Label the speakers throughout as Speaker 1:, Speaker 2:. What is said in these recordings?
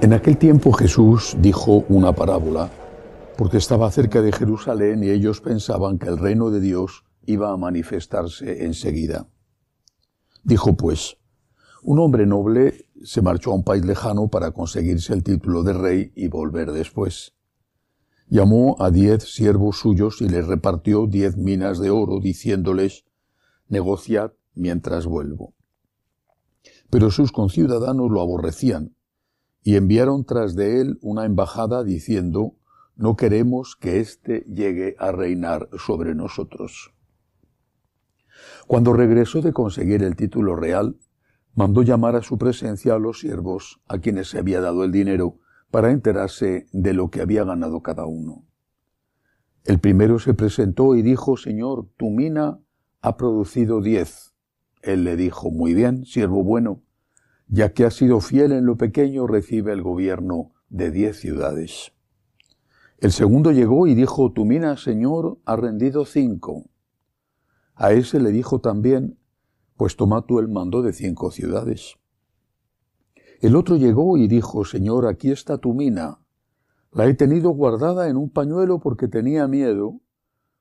Speaker 1: En aquel tiempo Jesús dijo una parábola porque estaba cerca de Jerusalén y ellos pensaban que el reino de Dios iba a manifestarse enseguida. Dijo pues, un hombre noble se marchó a un país lejano para conseguirse el título de rey y volver después llamó a diez siervos suyos y les repartió diez minas de oro, diciéndoles, negociad mientras vuelvo. Pero sus conciudadanos lo aborrecían, y enviaron tras de él una embajada diciendo, no queremos que éste llegue a reinar sobre nosotros. Cuando regresó de conseguir el título real, mandó llamar a su presencia a los siervos a quienes se había dado el dinero, para enterarse de lo que había ganado cada uno. El primero se presentó y dijo, Señor, tu mina ha producido diez. Él le dijo, Muy bien, siervo bueno, ya que has sido fiel en lo pequeño, recibe el gobierno de diez ciudades. El segundo llegó y dijo, Tu mina, Señor, ha rendido cinco. A ese le dijo también, Pues toma tú el mando de cinco ciudades. El otro llegó y dijo, Señor, aquí está tu mina. La he tenido guardada en un pañuelo porque tenía miedo,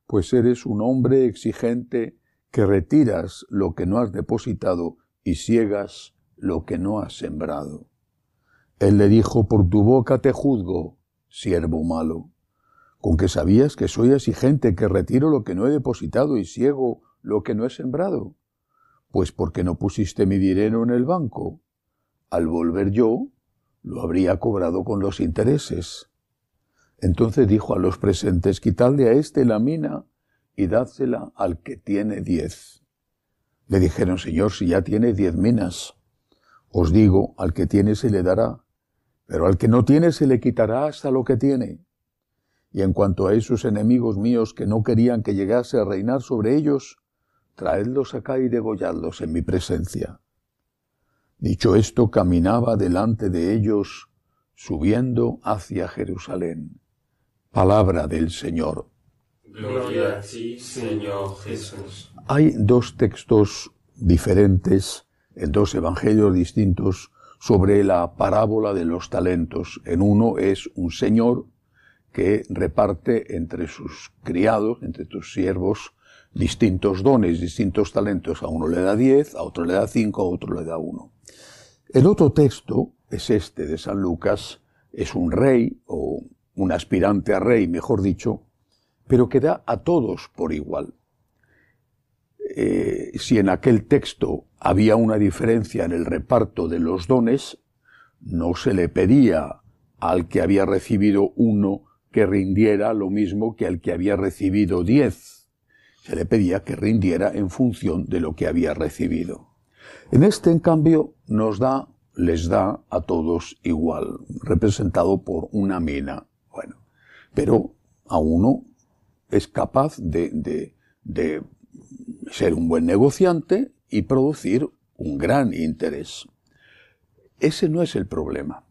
Speaker 1: pues eres un hombre exigente que retiras lo que no has depositado y ciegas lo que no has sembrado. Él le dijo, por tu boca te juzgo, siervo malo, con que sabías que soy exigente, que retiro lo que no he depositado y ciego lo que no he sembrado, pues porque no pusiste mi dinero en el banco al volver yo, lo habría cobrado con los intereses. Entonces dijo a los presentes, quitadle a este la mina y dádsela al que tiene diez. Le dijeron, Señor, si ya tiene diez minas, os digo, al que tiene se le dará, pero al que no tiene se le quitará hasta lo que tiene. Y en cuanto a esos enemigos míos que no querían que llegase a reinar sobre ellos, traedlos acá y degolladlos en mi presencia. Dicho esto, caminaba delante de ellos, subiendo hacia Jerusalén. Palabra del Señor. Gloria a ti, Señor Jesús. Hay dos textos diferentes en dos evangelios distintos sobre la parábola de los talentos. En uno es un señor que reparte entre sus criados, entre sus siervos, distintos dones, distintos talentos. A uno le da 10, a otro le da 5, a otro le da 1. El otro texto es este de San Lucas, es un rey o un aspirante a rey, mejor dicho, pero que da a todos por igual. Eh, si en aquel texto había una diferencia en el reparto de los dones, no se le pedía al que había recibido uno que rindiera lo mismo que al que había recibido diez, se le pedía que rindiera en función de lo que había recibido. En este, en cambio, nos da, les da a todos igual, representado por una mina, Bueno, pero a uno es capaz de, ser un buen negociante y producir un gran interés. Ese no es el problema.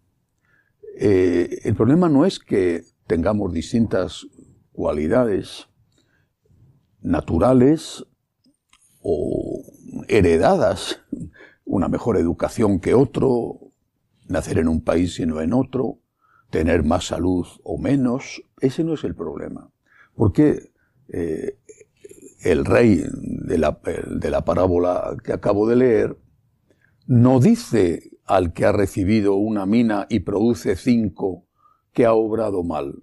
Speaker 1: Eh, el problema no es que tengamos distintas cualidades naturales o heredadas, una mejor educación que otro, nacer en un país y no en otro, tener más salud o menos, ese no es el problema. Porque eh, el rey de la, de la parábola que acabo de leer no dice al que ha recibido una mina y produce cinco que ha obrado mal.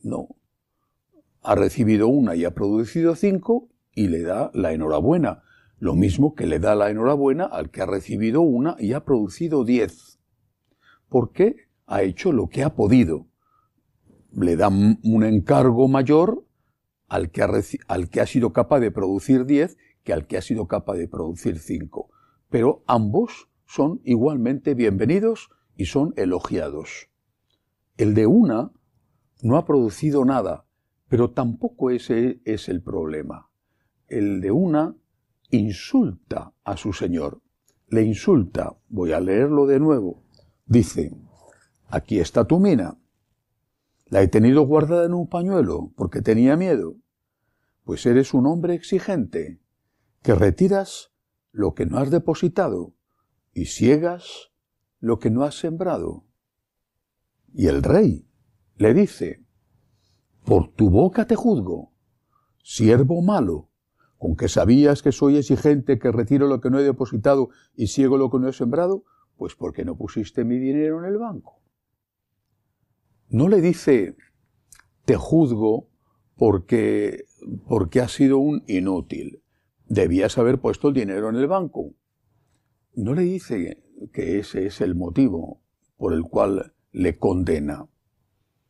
Speaker 1: No, ha recibido una y ha producido cinco y le da la enhorabuena, lo mismo que le da la enhorabuena al que ha recibido una y ha producido diez, porque ha hecho lo que ha podido. Le da un encargo mayor al que, ha al que ha sido capaz de producir diez que al que ha sido capaz de producir cinco. Pero ambos son igualmente bienvenidos y son elogiados. El de una no ha producido nada, pero tampoco ese es el problema. El de una insulta a su Señor. Le insulta. Voy a leerlo de nuevo. Dice, aquí está tu mina. La he tenido guardada en un pañuelo porque tenía miedo. Pues eres un hombre exigente, que retiras lo que no has depositado y ciegas lo que no has sembrado. Y el rey le dice, por tu boca te juzgo, siervo malo, con que sabías que soy exigente, que retiro lo que no he depositado y ciego lo que no he sembrado, pues porque no pusiste mi dinero en el banco. No le dice, te juzgo porque, porque has sido un inútil. Debías haber puesto el dinero en el banco. No le dice que ese es el motivo por el cual le condena,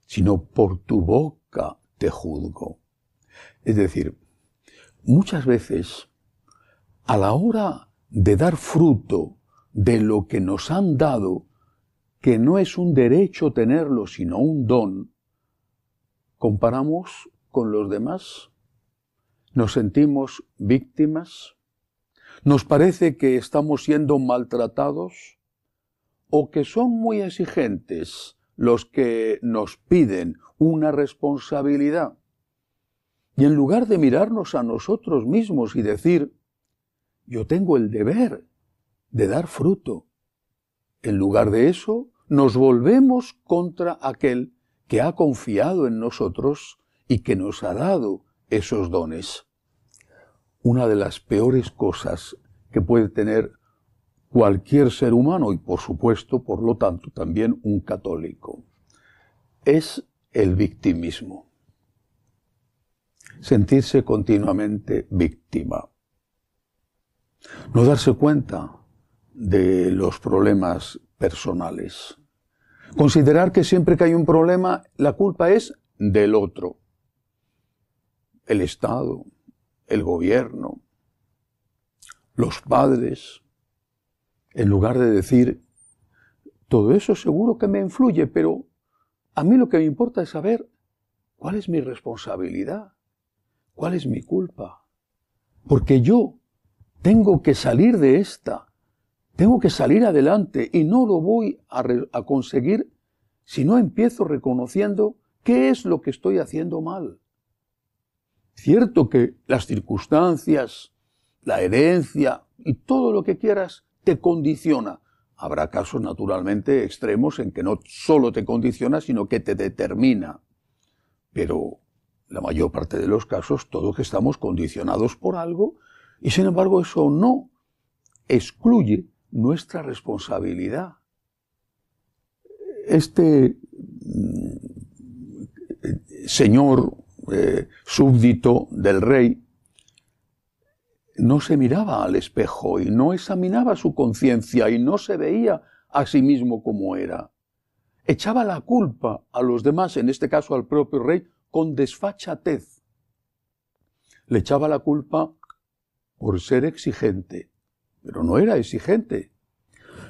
Speaker 1: sino por tu boca te juzgo. Es decir, muchas veces, a la hora de dar fruto de lo que nos han dado, que no es un derecho tenerlo, sino un don, comparamos con los demás, nos sentimos víctimas, nos parece que estamos siendo maltratados o que son muy exigentes los que nos piden una responsabilidad. Y en lugar de mirarnos a nosotros mismos y decir, yo tengo el deber de dar fruto, en lugar de eso, nos volvemos contra aquel que ha confiado en nosotros y que nos ha dado esos dones. Una de las peores cosas que puede tener cualquier ser humano y por supuesto, por lo tanto, también un católico. Es el victimismo. Sentirse continuamente víctima. No darse cuenta de los problemas personales. Considerar que siempre que hay un problema, la culpa es del otro. El Estado, el gobierno, los padres, en lugar de decir, todo eso seguro que me influye, pero a mí lo que me importa es saber cuál es mi responsabilidad, cuál es mi culpa. Porque yo tengo que salir de esta, tengo que salir adelante y no lo voy a, conseguir si no empiezo reconociendo qué es lo que estoy haciendo mal. Cierto que las circunstancias, la herencia y todo lo que quieras te condiciona. Habrá casos naturalmente extremos en que no solo te condiciona, sino que te determina. Pero la mayor parte de los casos, todos estamos condicionados por algo, y sin embargo eso no excluye nuestra responsabilidad. Este mm, señor eh, súbdito del rey no se miraba al espejo y no examinaba su conciencia y no se veía a sí mismo como era. Echaba la culpa a los demás, en este caso al propio rey, con desfachatez. Le echaba la culpa por ser exigente, pero no era exigente.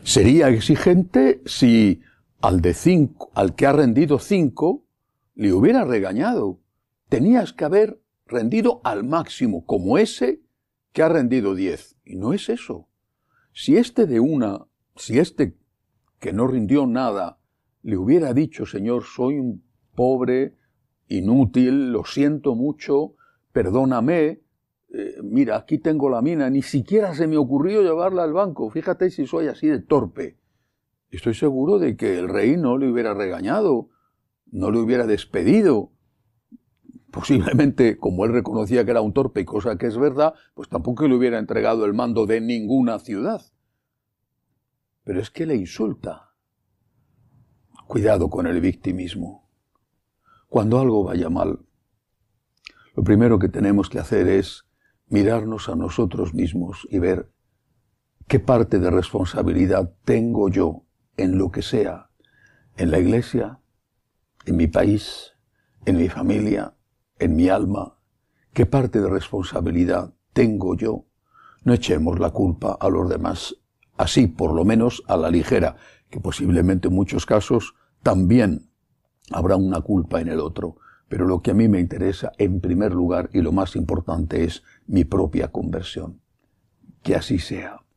Speaker 1: Sería exigente si al, de al que ha rendido cinco le hubiera regañado. Tenías que haber rendido al máximo, como ese que ha rendido 10. Y no es eso. Si este de una, si este que no rindió nada, le hubiera dicho, Señor, soy un pobre, inútil, lo siento mucho, perdóname, eh, mira, aquí tengo la mina, ni siquiera se me ocurrió llevarla al banco, fíjate si soy así de torpe. Estoy seguro de que el rey no le hubiera regañado, no le hubiera despedido, posiblemente, como él reconocía que era un torpe, cosa que es verdad, pues tampoco le hubiera entregado el mando de ninguna ciudad. Pero es que le insulta. Cuidado con el victimismo. Cuando algo vaya mal, lo primero que tenemos que hacer es mirarnos a nosotros mismos y ver qué parte de responsabilidad tengo yo en lo que sea, en la iglesia, en mi país, en mi familia, en mi alma, qué parte de responsabilidad tengo yo, no echemos la culpa a los demás, así por lo menos a la ligera, que posiblemente en muchos casos también habrá una culpa en el otro, pero lo que a mí me interesa en primer lugar y lo más importante es mi propia conversión. Que así sea.